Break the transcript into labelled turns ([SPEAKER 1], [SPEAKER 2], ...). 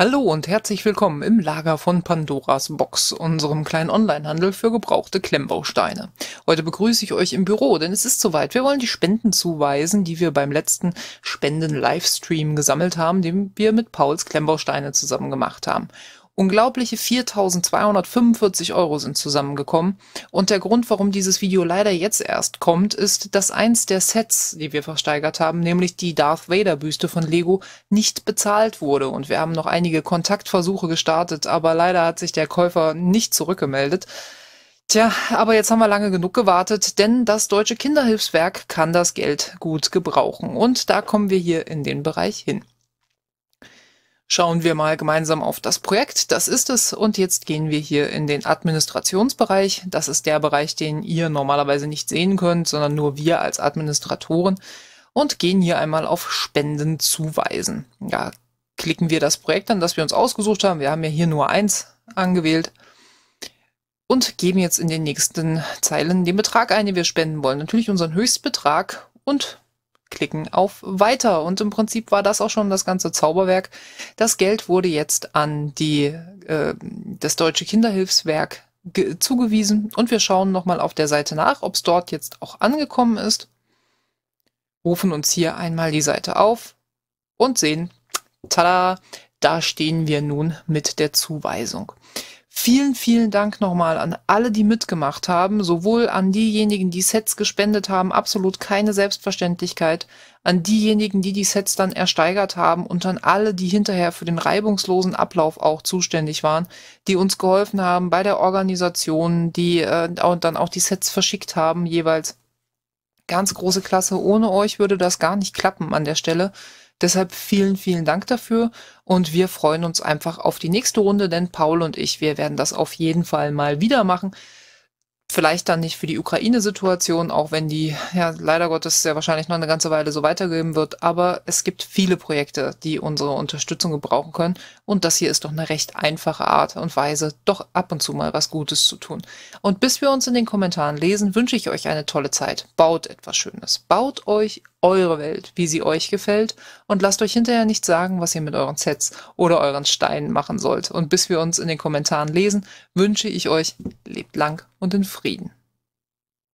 [SPEAKER 1] Hallo und herzlich willkommen im Lager von Pandoras Box, unserem kleinen Onlinehandel für gebrauchte Klemmbausteine. Heute begrüße ich euch im Büro, denn es ist soweit. Wir wollen die Spenden zuweisen, die wir beim letzten Spenden-Livestream gesammelt haben, den wir mit Pauls Klemmbausteine zusammen gemacht haben. Unglaubliche 4.245 Euro sind zusammengekommen. Und der Grund, warum dieses Video leider jetzt erst kommt, ist, dass eins der Sets, die wir versteigert haben, nämlich die Darth Vader Büste von Lego, nicht bezahlt wurde. Und wir haben noch einige Kontaktversuche gestartet, aber leider hat sich der Käufer nicht zurückgemeldet. Tja, aber jetzt haben wir lange genug gewartet, denn das Deutsche Kinderhilfswerk kann das Geld gut gebrauchen. Und da kommen wir hier in den Bereich hin. Schauen wir mal gemeinsam auf das Projekt. Das ist es. Und jetzt gehen wir hier in den Administrationsbereich. Das ist der Bereich, den ihr normalerweise nicht sehen könnt, sondern nur wir als Administratoren. Und gehen hier einmal auf Spenden zuweisen. Ja, klicken wir das Projekt an, das wir uns ausgesucht haben. Wir haben ja hier nur eins angewählt. Und geben jetzt in den nächsten Zeilen den Betrag ein, den wir spenden wollen. Natürlich unseren Höchstbetrag und klicken auf Weiter. Und im Prinzip war das auch schon das ganze Zauberwerk. Das Geld wurde jetzt an die, äh, das Deutsche Kinderhilfswerk zugewiesen. Und wir schauen nochmal auf der Seite nach, ob es dort jetzt auch angekommen ist. Rufen uns hier einmal die Seite auf und sehen, tada, da stehen wir nun mit der Zuweisung. Vielen, vielen Dank nochmal an alle, die mitgemacht haben, sowohl an diejenigen, die Sets gespendet haben, absolut keine Selbstverständlichkeit, an diejenigen, die die Sets dann ersteigert haben und an alle, die hinterher für den reibungslosen Ablauf auch zuständig waren, die uns geholfen haben bei der Organisation, die äh, und dann auch die Sets verschickt haben jeweils. Ganz große Klasse, ohne euch würde das gar nicht klappen an der Stelle. Deshalb vielen, vielen Dank dafür und wir freuen uns einfach auf die nächste Runde, denn Paul und ich, wir werden das auf jeden Fall mal wieder machen. Vielleicht dann nicht für die Ukraine-Situation, auch wenn die, ja, leider Gottes sehr wahrscheinlich noch eine ganze Weile so weitergeben wird, aber es gibt viele Projekte, die unsere Unterstützung gebrauchen können und das hier ist doch eine recht einfache Art und Weise, doch ab und zu mal was Gutes zu tun. Und bis wir uns in den Kommentaren lesen, wünsche ich euch eine tolle Zeit. Baut etwas Schönes. Baut euch eure Welt, wie sie euch gefällt und lasst euch hinterher nicht sagen, was ihr mit euren Sets oder euren Steinen machen sollt. Und bis wir uns in den Kommentaren lesen, wünsche ich euch, lebt lang und in Frieden.